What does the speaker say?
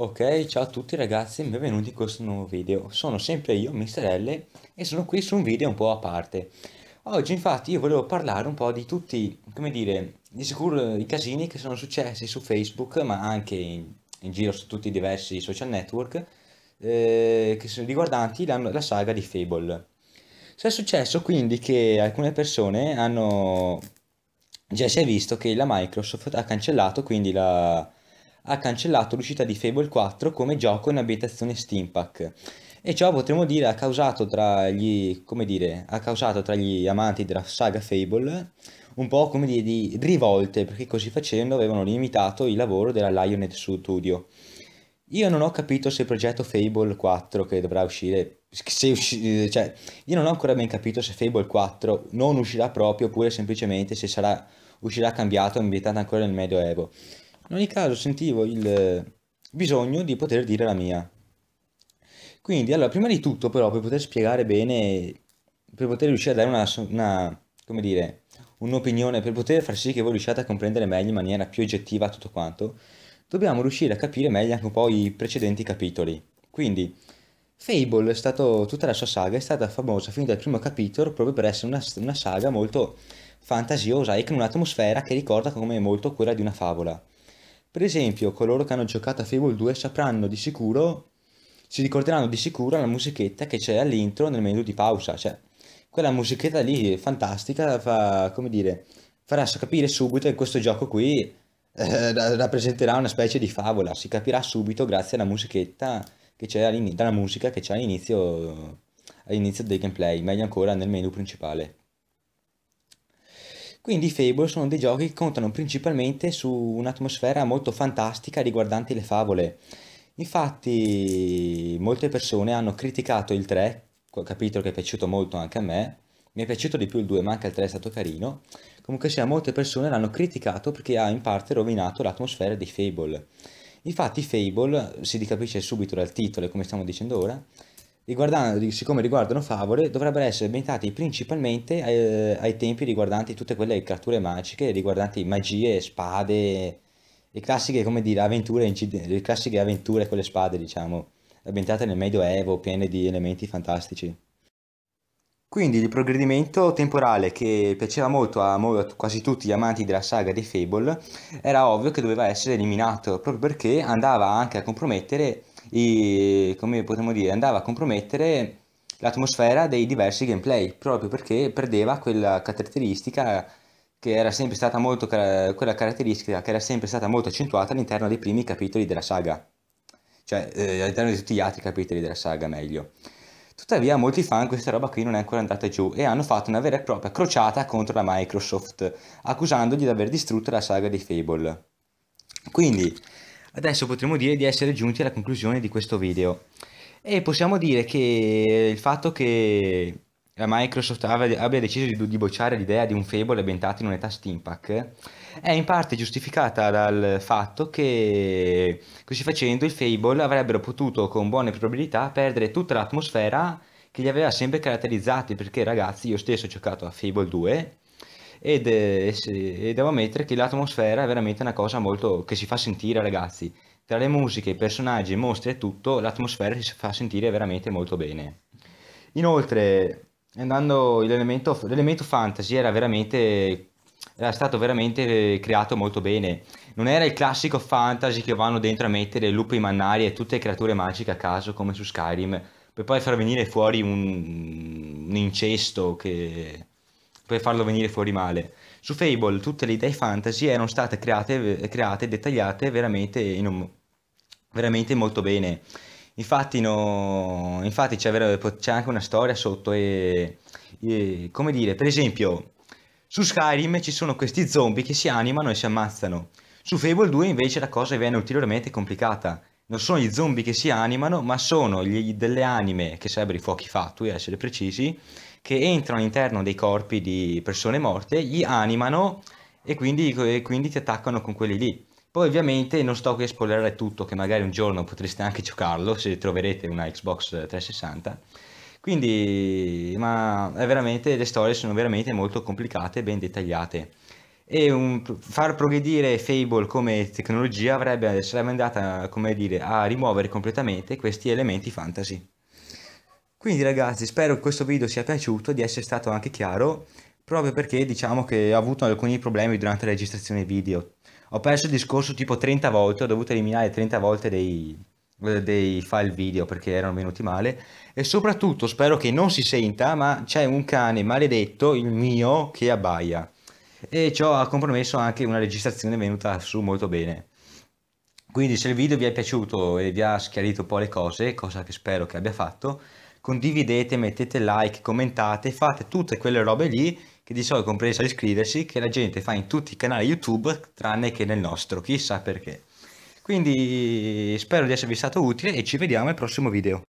Ok, ciao a tutti ragazzi, benvenuti in questo nuovo video. Sono sempre io, Mr. L, e sono qui su un video un po' a parte. Oggi infatti io volevo parlare un po' di tutti, come dire, di sicuro i casini che sono successi su Facebook, ma anche in, in giro su tutti i diversi social network, eh, che sono riguardanti la, la saga di Fable. So è successo quindi che alcune persone hanno... Già si è visto che la Microsoft ha cancellato quindi la ha cancellato l'uscita di Fable 4 come gioco in abitazione Steampack e ciò potremmo dire ha causato tra gli, dire, causato tra gli amanti della saga Fable un po' come dire di rivolte perché così facendo avevano limitato il lavoro della Lionhead Studio. Io non ho capito se il progetto Fable 4 che dovrà uscire, se usci- cioè io non ho ancora ben capito se Fable 4 non uscirà proprio oppure semplicemente se sarà, uscirà cambiato e ambientato ancora nel Medioevo. In ogni caso sentivo il bisogno di poter dire la mia. Quindi, allora, prima di tutto però, per poter spiegare bene, per poter riuscire a dare una, una come dire, un'opinione, per poter far sì che voi riusciate a comprendere meglio in maniera più oggettiva tutto quanto, dobbiamo riuscire a capire meglio anche un po' i precedenti capitoli. Quindi, Fable è stato, tutta la sua saga è stata famosa fin dal primo capitolo proprio per essere una, una saga molto fantasiosa e con un'atmosfera che ricorda come molto quella di una favola. Per esempio, coloro che hanno giocato a Fable 2 sapranno di sicuro, si ricorderanno di sicuro la musichetta che c'è all'intro nel menu di pausa, cioè quella musichetta lì è fantastica fa, come dire, farà capire subito che questo gioco qui eh, rappresenterà una specie di favola, si capirà subito grazie alla musichetta che c'è all'inizio, dalla musica che c'è all'inizio, all'inizio del gameplay, meglio ancora nel menu principale. Quindi i Fable sono dei giochi che contano principalmente su un'atmosfera molto fantastica riguardanti le favole. Infatti molte persone hanno criticato il 3, quel capitolo che è piaciuto molto anche a me, mi è piaciuto di più il 2 ma anche il 3 è stato carino, comunque sia molte persone l'hanno criticato perché ha in parte rovinato l'atmosfera di Fable. Infatti Fable, si capisce subito dal titolo e come stiamo dicendo ora, riguardando, siccome riguardano favole, dovrebbero essere limitati principalmente ai, eh, ai, tempi riguardanti tutte quelle creature magiche, riguardanti magie, spade, le classiche, come dire, avventure, le classiche avventure con le spade, diciamo, ambientate nel Medioevo, piene di elementi fantastici. Quindi il progredimento temporale che piaceva molto a, a quasi tutti gli amanti della saga di Fable era ovvio che doveva essere eliminato proprio perché andava anche a compromettere e, come potremmo dire, andava a compromettere l'atmosfera dei diversi gameplay, proprio perché perdeva quella caratteristica che era sempre stata molto, quella caratteristica che era sempre stata molto accentuata all'interno dei primi capitoli della saga, cioè eh, all'interno di tutti gli altri capitoli della saga meglio. Tuttavia molti fan questa roba qui non è ancora andata giù e hanno fatto una vera e propria crociata contro la Microsoft, accusandogli di aver distrutto la saga di Fable. Quindi Adesso potremmo dire di essere giunti alla conclusione di questo video e possiamo dire che il fatto che la Microsoft abbia deciso di bocciare l'idea di un Fable ambientato in un'età steampunk è in parte giustificata dal fatto che così facendo i Fable avrebbero potuto con buone probabilità perdere tutta l'atmosfera che li aveva sempre caratterizzati perché ragazzi io stesso ho giocato a Fable 2 ed, eh, e devo ammettere che l'atmosfera è veramente una cosa molto che si fa sentire ragazzi. Tra le musiche, i personaggi, i mostri e tutto, l'atmosfera si fa sentire veramente molto bene. Inoltre, andando l'elemento, l'elemento fantasy era veramente era stato veramente eh, creato molto bene. Non era il classico fantasy che vanno dentro a mettere lupi mannari e tutte le creature magiche a caso come su Skyrim, per poi far venire fuori un, un incesto che per farlo venire fuori male. Su Fable tutte le idee fantasy erano state create, e dettagliate veramente, un, veramente, molto bene. Infatti, no, infatti c'è, c'è, anche una storia sotto e, e, come dire, per esempio su Skyrim ci sono questi zombie che si animano e si ammazzano. Su Fable 2 invece la cosa viene ulteriormente complicata. Non sono gli zombie che si animano, ma sono gli, delle anime, che sarebbero i fuochi fatui, a essere precisi, che entrano all'interno dei corpi di persone morte, gli animano e quindi, e quindi ti attaccano con quelli lì. Poi ovviamente non sto qui a spoilerare tutto, che magari un giorno potreste anche giocarlo se troverete una Xbox 360. Quindi, ma le storie sono veramente molto complicate e ben dettagliate. E un, far progredire Fable come tecnologia avrebbe, sarebbe andata, come dire, a rimuovere completamente questi elementi fantasy. Quindi ragazzi spero che questo video sia piaciuto, di essere stato anche chiaro, proprio perché diciamo che ho avuto alcuni problemi durante la registrazione video. Ho perso il discorso tipo 30 volte, ho dovuto eliminare 30 volte dei, dei file video perché erano venuti male e soprattutto spero che non si senta ma c'è un cane maledetto, il mio, che abbaia e ciò ha compromesso anche una registrazione venuta su molto bene. Quindi se il video vi è piaciuto e vi ha schiarito un po' le cose, cosa che spero che abbia fatto, condividete, mettete like, commentate, fate tutte quelle robe lì che di solito compresa iscriversi, che la gente fa in tutti i canali YouTube tranne che nel nostro, chissà perché. Quindi spero di esservi stato utile e ci vediamo al prossimo video.